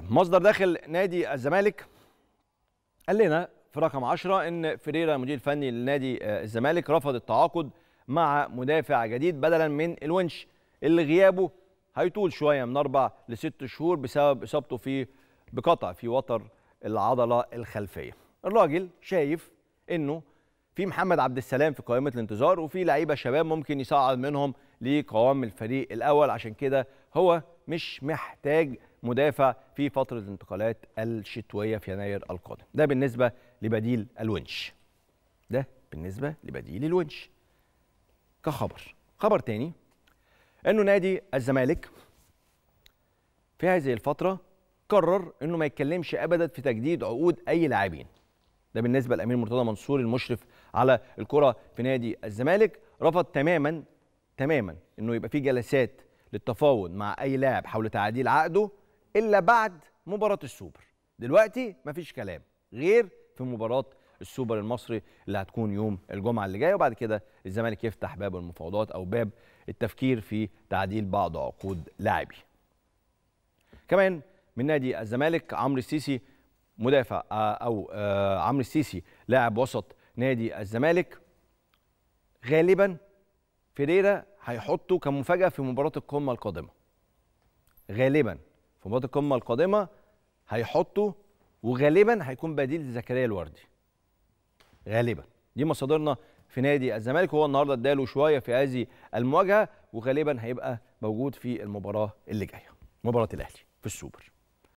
مصدر داخل نادي الزمالك قال لنا في رقم 10 ان فريرا المدير الفني لنادي آه، الزمالك رفض التعاقد مع مدافع جديد بدلا من الونش اللي غيابه هيطول شويه من اربع لست شهور بسبب اصابته في بقطع في وتر العضله الخلفيه. الراجل شايف انه في محمد عبد السلام في قائمه الانتظار وفي لعيبه شباب ممكن يصعد منهم لقوام الفريق الاول عشان كده هو مش محتاج مدافع في فترة الانتقالات الشتوية في يناير القادم ده بالنسبة لبديل الونش ده بالنسبة لبديل الونش كخبر خبر تاني انه نادي الزمالك في هذه الفترة قرر انه ما يتكلمش ابدا في تجديد عقود اي لاعبين ده بالنسبه لامير مرتضى منصور المشرف على الكره في نادي الزمالك رفض تماما تماما انه يبقى في جلسات للتفاوض مع اي لاعب حول تعديل عقده الا بعد مباراه السوبر دلوقتي مفيش كلام غير في مباراه السوبر المصري اللي هتكون يوم الجمعه اللي جايه وبعد كده الزمالك يفتح باب المفاوضات او باب التفكير في تعديل بعض عقود لاعبي كمان من نادي الزمالك عمرو السيسي مدافع آه، او آه، عمرو السيسي لاعب وسط نادي الزمالك غالبا فيريرا هيحطه كمفاجاه في مباراه القمه القادمه غالبا في مباراه القمه القادمه هيحطه وغالبا هيكون بديل لزكريا الوردي غالبا دي مصادرنا في نادي الزمالك وهو النهارده اداله شويه في هذه المواجهه وغالبا هيبقى موجود في المباراه اللي جايه مباراه الاهلي في السوبر